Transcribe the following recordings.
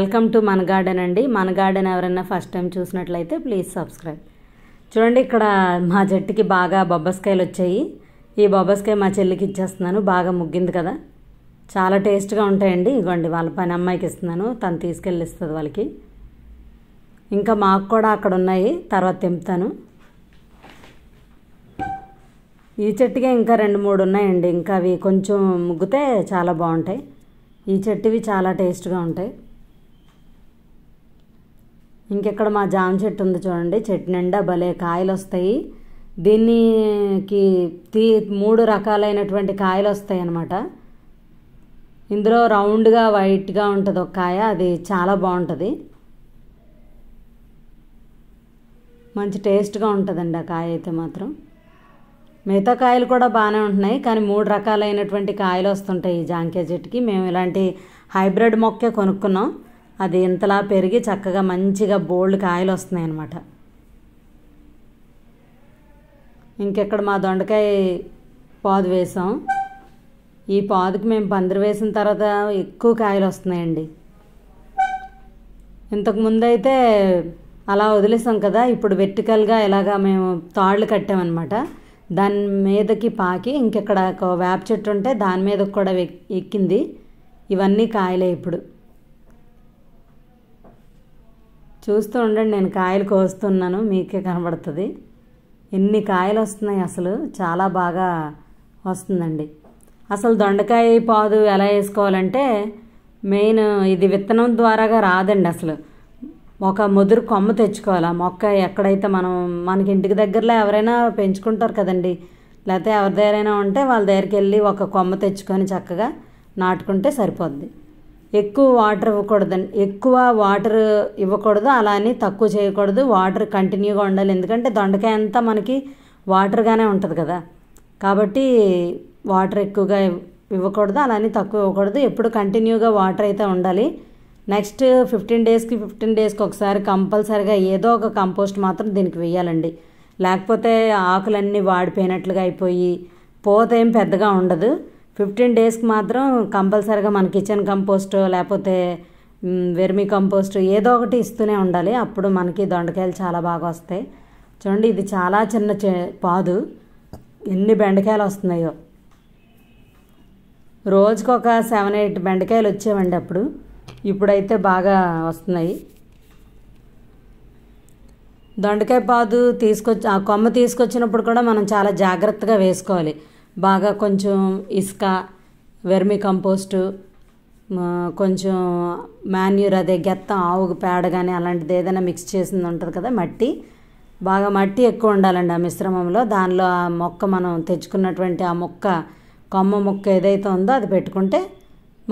welcome to మన garden అండి మన గార్డెన్ ఎవరైనా ఫస్ట్ టైం చూసినట్లయితే ప్లీజ్ సబ్స్క్రైబ్ చూడండి ఇక్కడ మా చెట్టుకి బాగా బొబ్బస్కాయలు వచ్చాయి ఈ బొబ్బస్కాయ మా చెల్లికి ఇచ్చేస్తున్నాను బాగా ముగ్గింది కదా చాలా టేస్ట్గా ఉంటాయండి ఇగోండి వాళ్ళ పని అమ్మాయికి ఇస్తున్నాను తను తీసుకెళ్ళి ఇస్తుంది వాళ్ళకి ఇంకా మాకు కూడా అక్కడ ఉన్నాయి తర్వాత తెంపుతాను ఈ చెట్టుకే ఇంకా రెండు మూడు ఉన్నాయండి ఇంకా అవి కొంచెం ముగ్గితే చాలా బాగుంటాయి ఈ చెట్టువి చాలా టేస్ట్గా ఉంటాయి ఇంకెక్కడ మా జామ చెట్టు ఉంది చూడండి చెట్టు నిండా భలే కాయలు వస్తాయి దీనికి తీ మూడు రకాలైనటువంటి కాయలు వస్తాయి అన్నమాట ఇందులో రౌండ్గా వైట్గా ఉంటుంది ఒక కాయ అది చాలా బాగుంటుంది మంచి టేస్ట్గా ఉంటుందండి ఆ కాయ అయితే మాత్రం మిగతా కాయలు కూడా బాగానే ఉంటున్నాయి కానీ మూడు రకాలైనటువంటి కాయలు వస్తుంటాయి ఈ జాంకాయ చెట్టుకి మేము ఇలాంటి హైబ్రిడ్ మొక్కే కొనుక్కున్నాం అది ఇంతలా పెరిగి చక్కగా మంచిగా బోల్డ్ కాయలు వస్తున్నాయి అన్నమాట ఇంకెక్కడ మా దొండకాయ పాదు వేసాం ఈ పాదుకి మేము పందిరి వేసిన తర్వాత ఎక్కువ కాయలు వస్తున్నాయండి ఇంతకుముందు అయితే అలా వదిలేసాం కదా ఇప్పుడు వెర్టికల్గా ఇలాగా మేము తాళ్ళు కట్టామన్నమాట దాని మీదకి పాకి ఇంకెక్కడ ఒక వేప చెట్టు ఉంటే దాని మీద కూడా ఎక్కింది ఇవన్నీ కాయలే ఇప్పుడు చూస్తూ ఉండండి నేను కాయలు కోస్తున్నాను మీకే కనబడుతుంది ఎన్ని కాయలు వస్తున్నాయి అసలు చాలా బాగా వస్తుందండి అసలు దొండకాయ పాదు ఎలా వేసుకోవాలంటే మెయిన్ ఇది విత్తనం ద్వారాగా రాదండి అసలు ఒక ముదురు కొమ్మ తెచ్చుకోవాలి ఆ మొక్క ఎక్కడైతే మనం మనకి ఇంటికి దగ్గరలో ఎవరైనా పెంచుకుంటారు కదండి లేకపోతే ఎవరి దగ్గరైనా ఉంటే వాళ్ళ దగ్గరికి వెళ్ళి ఒక కొమ్మ తెచ్చుకొని చక్కగా నాటుకుంటే సరిపోద్ది ఎక్కువ వాటర్ ఇవ్వకూడదండి ఎక్కువ వాటర్ ఇవ్వకూడదు అలానే తక్కువ చేయకూడదు వాటర్ కంటిన్యూగా ఉండాలి ఎందుకంటే దొండకాయ అంతా మనకి వాటర్గానే ఉంటుంది కదా కాబట్టి వాటర్ ఎక్కువగా ఇవ్వకూడదు అలానే తక్కువ ఇవ్వకూడదు ఎప్పుడు కంటిన్యూగా వాటర్ అయితే ఉండాలి నెక్స్ట్ ఫిఫ్టీన్ డేస్కి ఫిఫ్టీన్ డేస్కి ఒకసారి కంపల్సరిగా ఏదో ఒక కంపోస్ట్ మాత్రం దీనికి వేయాలండి లేకపోతే ఆకులన్నీ వాడిపోయినట్లుగా అయిపోయి పోత ఏం పెద్దగా ఉండదు ఫిఫ్టీన్ డేస్కి మాత్రం కంపల్సరీగా మన కిచెన్ కంపోస్ట్ లేకపోతే వెర్మి కంపోస్ట్ ఏదో ఒకటి ఇస్తూనే ఉండాలి అప్పుడు మనకి దొండకాయలు చాలా బాగా వస్తాయి చూడండి ఇది చాలా చిన్న పాదు ఎన్ని బెండకాయలు వస్తున్నాయో రోజుకొక ఒక సెవెన్ ఎయిట్ బెండకాయలు వచ్చేవండి అప్పుడు ఇప్పుడైతే బాగా వస్తున్నాయి దొండకాయ పాదు తీసుకొచ్చి ఆ కొమ్మ తీసుకొచ్చినప్పుడు కూడా మనం చాలా జాగ్రత్తగా వేసుకోవాలి బాగా కొంచెం ఇసుక వెర్మి కంపోస్టు కొంచెం మాన్యూర్ అదే గెత్తం ఆవుకు పేడ కానీ అలాంటిది ఏదైనా మిక్స్ చేసింది ఉంటుంది కదా మట్టి బాగా మట్టి ఎక్కువ ఉండాలండి ఆ మిశ్రమంలో దానిలో ఆ మొక్క మనం తెచ్చుకున్నటువంటి ఆ మొక్క కొమ్మ మొక్క ఏదైతే ఉందో అది పెట్టుకుంటే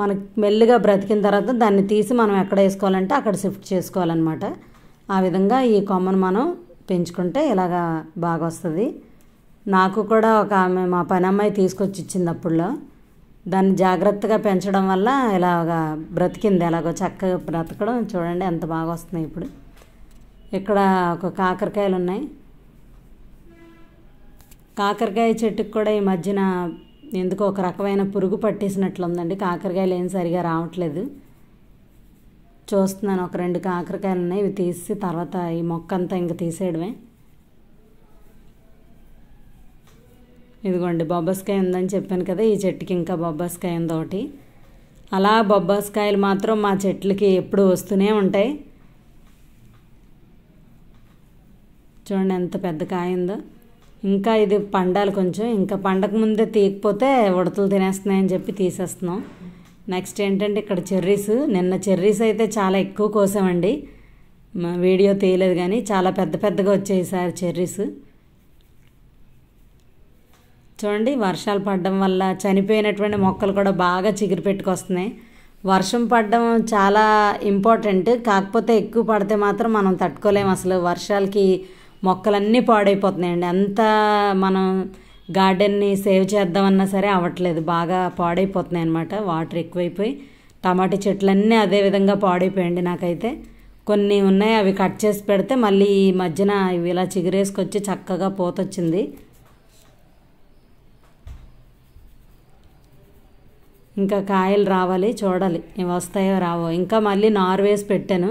మనకి మెల్లిగా బ్రతికిన తర్వాత దాన్ని తీసి మనం ఎక్కడ వేసుకోవాలంటే అక్కడ షిఫ్ట్ చేసుకోవాలన్నమాట ఆ విధంగా ఈ కొమ్మను మనం పెంచుకుంటే ఇలాగా బాగా వస్తుంది నాకు కూడా ఒక ఆమె మా పని అమ్మాయి తీసుకొచ్చి ఇచ్చింది అప్పుడులో దాన్ని జాగ్రత్తగా పెంచడం వల్ల ఇలాగ బ్రతికింది ఎలాగో చక్కగా బ్రతకడం చూడండి ఎంత బాగా వస్తున్నాయి ఇప్పుడు ఇక్కడ ఒక కాకరకాయలు ఉన్నాయి కాకరకాయ చెట్టుకు కూడా ఈ మధ్యన ఎందుకో ఒక రకమైన పురుగు పట్టేసినట్లుందండి కాకరకాయలు ఏం సరిగా రావట్లేదు చూస్తున్నాను ఒక రెండు కాకరకాయలు ఉన్నాయి ఇవి తీసి తర్వాత ఈ మొక్క అంతా ఇంక తీసేయడమే ఇదిగోండి బొబ్బస్కాయ ఉందని చెప్పాను కదా ఈ చెట్టుకి ఇంకా బొబ్బస్కాయ ఉంది ఒకటి అలా బొబ్బస్కాయలు మాత్రం మా చెట్లకి ఎప్పుడు వస్తూనే ఉంటాయి చూడండి ఎంత పెద్ద కాయ ఉందో ఇంకా ఇది పండాలి కొంచెం ఇంకా పండక ముందే తీయకపోతే ఉడతలు తినేస్తున్నాయని చెప్పి తీసేస్తున్నాం నెక్స్ట్ ఏంటంటే ఇక్కడ చెర్రీస్ నిన్న చెర్రీస్ అయితే చాలా ఎక్కువ కోసామండి వీడియో తీయలేదు కానీ చాలా పెద్ద పెద్దగా వచ్చాయి సార్ చెర్రీస్ చూడండి వర్షాలు పడడం వల్ల చనిపోయినటువంటి మొక్కలు కూడా బాగా చిగురు పెట్టుకొస్తున్నాయి వర్షం పడడం చాలా ఇంపార్టెంట్ కాకపోతే ఎక్కువ పడితే మాత్రం మనం తట్టుకోలేము అసలు వర్షాలకి మొక్కలన్నీ పాడైపోతున్నాయండి అంత మనం గార్డెన్ని సేవ్ చేద్దామన్నా సరే అవ్వట్లేదు బాగా పాడైపోతున్నాయి అనమాట వాటర్ ఎక్కువైపోయి టమాటా చెట్లన్నీ అదే విధంగా పాడైపోయండి నాకైతే కొన్ని ఉన్నాయి అవి కట్ చేసి పెడితే మళ్ళీ ఈ మధ్యన ఇవి ఇలా చిగురేసుకొచ్చి చక్కగా పోతొచ్చింది ఇంకా కాయలు రావాలి చూడాలి వస్తాయో రావో ఇంకా మళ్ళీ నార్వేస్ పెట్టాను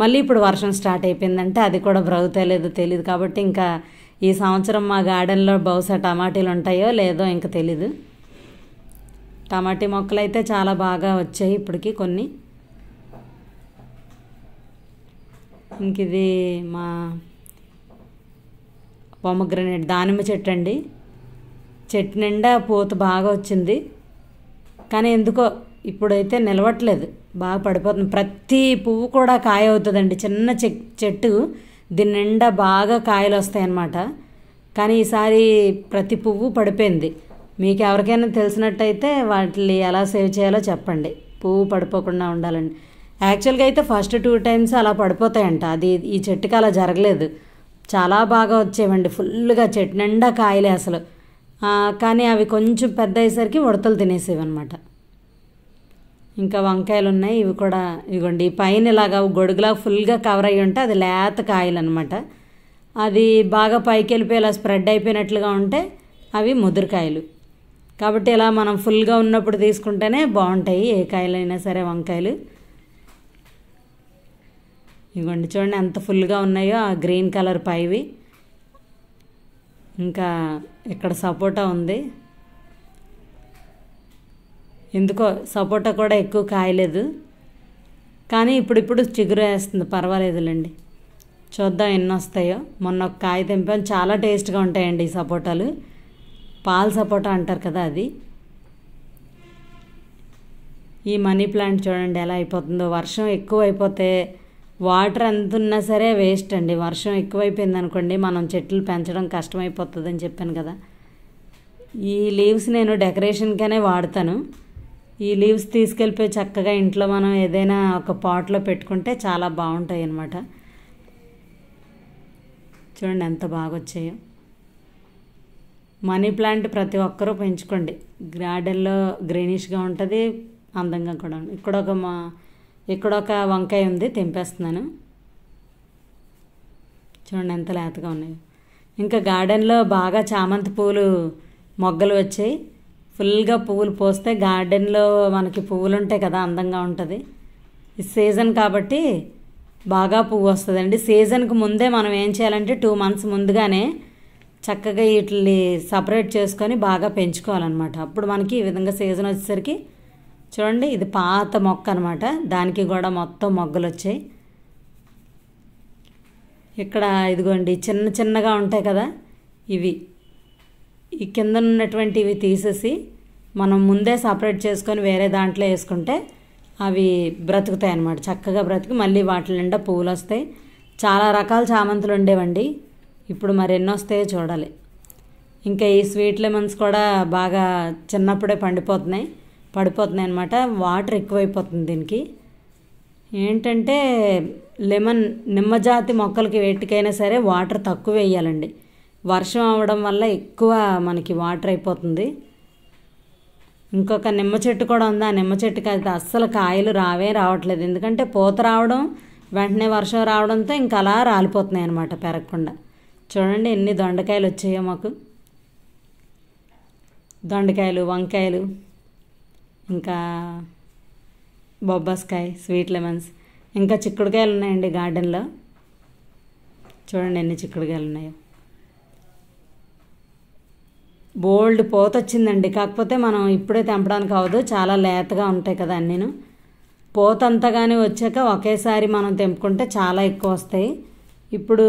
మళ్ళీ ఇప్పుడు వర్షం స్టార్ట్ అయిపోయిందంటే అది కూడా బ్రతుతా లేదో తెలియదు కాబట్టి ఇంకా ఈ సంవత్సరం మా గార్డెన్లో బహుశా టమాటీలు ఉంటాయో లేదో ఇంకా తెలీదు టమాటీ మొక్కలు అయితే చాలా బాగా వచ్చాయి ఇప్పటికి కొన్ని ఇంక ఇది మా పొమగ్రనేట్ దానిమ్మ చెట్టు అండి చెట్టు నిండా పూత బాగా వచ్చింది కానీ ఎందుకో ఇప్పుడైతే నిలవట్లేదు బాగా పడిపోతుంది ప్రతి పువ్వు కూడా కాయ అవుతుందండి చిన్న చెట్టు దీని నిండా బాగా కాయలు వస్తాయన్నమాట కానీ ఈసారి ప్రతి పువ్వు పడిపోయింది మీకు ఎవరికైనా తెలిసినట్టయితే వాటిని ఎలా సేవ్ చేయాలో చెప్పండి పువ్వు పడిపోకుండా ఉండాలండి యాక్చువల్గా అయితే ఫస్ట్ టూ టైమ్స్ అలా పడిపోతాయంట అది ఈ చెట్టుకి అలా జరగలేదు చాలా బాగా వచ్చేవండి ఫుల్గా చెట్టు నిండా కాయలే అసలు కానీ అవి కొంచెం పెద్ద అయ్యేసరికి ఉడతలు తినేసేవి అనమాట ఇంకా వంకాయలు ఉన్నాయి ఇవి కూడా ఇగోండి పైన ఇలాగా గొడుగులా ఫుల్గా కవర్ అయ్యి ఉంటే అది లేత కాయలు అనమాట అది బాగా పైకి వెళ్ళిపోయి ఇలా స్ప్రెడ్ అయిపోయినట్లుగా ఉంటే అవి ముదురుకాయలు కాబట్టి ఇలా మనం ఫుల్గా ఉన్నప్పుడు తీసుకుంటేనే బాగుంటాయి ఏ కాయలైనా సరే వంకాయలు ఇవ్వండి చూడండి ఎంత ఫుల్గా ఉన్నాయో ఆ గ్రీన్ కలర్ పైవి ఇంకా ఇక్కడ సపోటా ఉంది ఎందుకో సపోటా కూడా ఎక్కువ కాయలేదు కానీ ఇప్పుడిప్పుడు చిగురు వేస్తుంది పర్వాలేదులేండి చూద్దాం ఎన్ని వస్తాయో మొన్న ఒక కాయ తెంపాను చాలా టేస్ట్గా ఉంటాయండి ఈ సపోటాలు పాల సపోటా అంటారు కదా అది ఈ మనీ ప్లాంట్ చూడండి ఎలా అయిపోతుందో వర్షం ఎక్కువ అయిపోతే వాటర్ ఎంత ఉన్నా సరే వేస్ట్ అండి వర్షం ఎక్కువైపోయింది అనుకోండి మనం చెట్లు పెంచడం కష్టమైపోతుంది అని చెప్పాను కదా ఈ లీవ్స్ నేను డెకరేషన్కనే వాడతాను ఈ లీవ్స్ తీసుకెళ్ళిపోయి చక్కగా ఇంట్లో మనం ఏదైనా ఒక పాట్లో పెట్టుకుంటే చాలా బాగుంటాయి అన్నమాట చూడండి ఎంత బాగా వచ్చాయో మనీ ప్లాంట్ ప్రతి ఒక్కరూ పెంచుకోండి గార్డెన్లో గ్రీనిష్గా ఉంటుంది అందంగా కూడా ఇక్కడ ఒక మా ఇక్కడ ఒక వంకాయ ఉంది తెంపేస్తున్నాను చూడండి ఎంత లేతగా ఉన్నాయి ఇంకా గార్డెన్లో బాగా చామంతి పూలు మొగ్గలు వచ్చాయి ఫుల్గా పువ్వులు పోస్తే గార్డెన్లో మనకి పువ్వులు ఉంటాయి కదా అందంగా ఉంటుంది ఈ సీజన్ కాబట్టి బాగా పువ్వు వస్తుందండి సీజన్కి ముందే మనం ఏం చేయాలంటే టూ మంత్స్ ముందుగానే చక్కగా వీటిని సపరేట్ చేసుకొని బాగా పెంచుకోవాలన్నమాట అప్పుడు మనకి ఈ విధంగా సీజన్ వచ్చేసరికి చూడండి ఇది పాత మొక్క అనమాట దానికి కూడా మొత్తం మొగ్గలు వచ్చాయి ఇక్కడ ఇదిగోండి చిన్న చిన్నగా ఉంటాయి కదా ఇవి ఈ కింద ఉన్నటువంటి ఇవి తీసేసి మనం ముందే సపరేట్ చేసుకొని వేరే దాంట్లో వేసుకుంటే అవి బ్రతుకుతాయి అన్నమాట చక్కగా బ్రతికి మళ్ళీ వాటి నిండా పువ్వులు వస్తాయి చాలా రకాల చామంతులు ఉండేవండి ఇప్పుడు మరి ఎన్నో వస్తాయో చూడాలి ఇంకా ఈ స్వీట్ లెమన్స్ కూడా బాగా చిన్నప్పుడే పండిపోతున్నాయి పడిపోతున్నాయి అనమాట వాటర్ ఎక్కువైపోతుంది దీనికి ఏంటంటే లెమన్ నిమ్మజాతి మొక్కలకి వేటికైనా సరే వాటర్ తక్కువ వేయాలండి వర్షం అవడం వల్ల ఎక్కువ మనకి వాటర్ అయిపోతుంది ఇంకొక నిమ్మ చెట్టు కూడా ఉంది ఆ నిమ్మ చెట్టుకి అయితే అస్సలు కాయలు రావే రావట్లేదు ఎందుకంటే పూత రావడం వెంటనే వర్షం రావడంతో ఇంకా అలా రాలిపోతున్నాయి అనమాట పెరగకుండా చూడండి ఎన్ని దొండకాయలు వచ్చాయో మాకు దొండకాయలు వంకాయలు ఇంకా బొబ్బాస్కాయ స్వీట్ లెమన్స్ ఇంకా చిక్కుడుకాయలు ఉన్నాయండి గార్డెన్లో చూడండి ఎన్ని చిక్కుడుకాయలు ఉన్నాయో బోల్డ్ పోత వచ్చిందండి కాకపోతే మనం ఇప్పుడే తెంపడానికి అవ్వదు చాలా లేతగా ఉంటాయి కదా అన్నీను పోత కానీ వచ్చాక ఒకేసారి మనం తెంపుకుంటే చాలా ఎక్కువ వస్తాయి ఇప్పుడు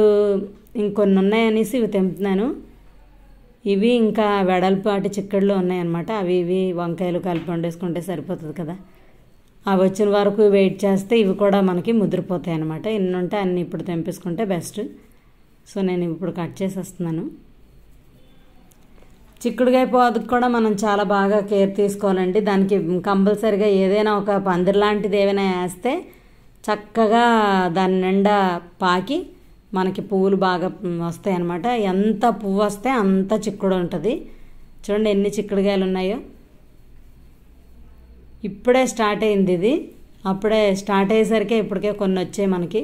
ఇంకొన్ని ఉన్నాయనేసి ఇవి తెంపుతున్నాను ఇవి ఇంకా వెడల్పాటి చిక్కడలు ఉన్నాయన్నమాట అవి ఇవి వంకాయలు కలిపి వండేసుకుంటే సరిపోతుంది కదా అవి వచ్చిన వరకు వెయిట్ చేస్తే ఇవి కూడా మనకి ముదిరిపోతాయి అనమాట ఎన్ని ఉంటే అన్నీ ఇప్పుడు తెంపేసుకుంటే బెస్ట్ సో నేను ఇప్పుడు కట్ చేసేస్తున్నాను చిక్కుడుకాయ పోదకు కూడా మనం చాలా బాగా కేర్ తీసుకోవాలండి దానికి కంపల్సరిగా ఏదైనా ఒక పందిరి లాంటిది ఏమైనా వేస్తే చక్కగా దాని నిండా పాకి మనకి పువ్వులు బాగా వస్తాయి అన్నమాట ఎంత పువ్వు వస్తే అంత చిక్కుడు ఉంటుంది చూడండి ఎన్ని చిక్కుడుగాయలు ఉన్నాయో ఇప్పుడే స్టార్ట్ అయింది ఇది అప్పుడే స్టార్ట్ అయ్యేసరికే ఇప్పటికే కొన్ని వచ్చాయి మనకి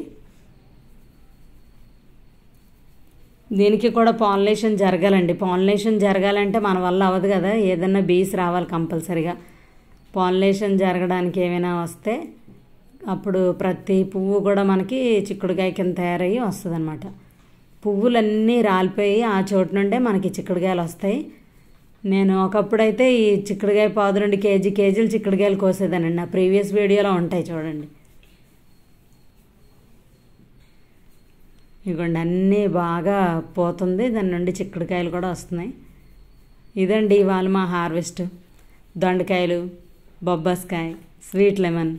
దీనికి కూడా పాలినేషన్ జరగాలండి పాలినేషన్ జరగాలంటే మన వల్ల అవ్వదు కదా ఏదన్నా బీస్ రావాలి కంపల్సరిగా పాలినేషన్ జరగడానికి ఏమైనా వస్తే అప్పుడు ప్రతి పువ్వు కూడా మనకి చిక్కుడుకాయ కింద తయారయ్యి వస్తుంది అనమాట పువ్వులన్నీ రాలిపోయి ఆ చోటు నుండే మనకి చిక్కుడుకాయలు వస్తాయి నేను ఒకప్పుడైతే ఈ చిక్కుడుకాయ పాదు రెండు కేజీ కేజీలు చిక్కుడుకాయలు కోసేదానండి నా ప్రీవియస్ వీడియోలో ఉంటాయి చూడండి ఇగోండి అన్నీ బాగా పోతుంది దాని నుండి చిక్కుడుకాయలు కూడా వస్తున్నాయి ఇదండి ఇవాళ మా హార్వెస్ట్ దొండకాయలు బొబ్బాస్కాయ స్వీట్ లెమన్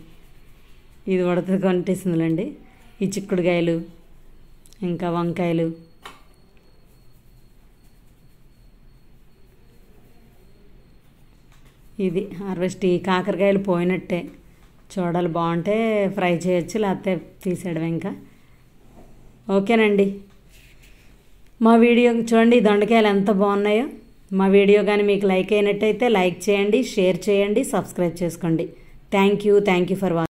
ఇది ఉడత కొనిపిస్తుందిలేండి ఈ చిక్కుడుకాయలు ఇంకా వంకాయలు ఇది హార్వెస్ట్ ఈ కాకరకాయలు పోయినట్టే చూడాలి బాగుంటే ఫ్రై చేయొచ్చు లేకపోతే తీసేయడం ఇంకా ఓకేనండి మా వీడియో చూడండి దొండకాయలు ఎంత బాగున్నాయో మా వీడియో కానీ మీకు లైక్ అయినట్టయితే లైక్ చేయండి షేర్ చేయండి సబ్స్క్రైబ్ చేసుకోండి thank you thank you for watching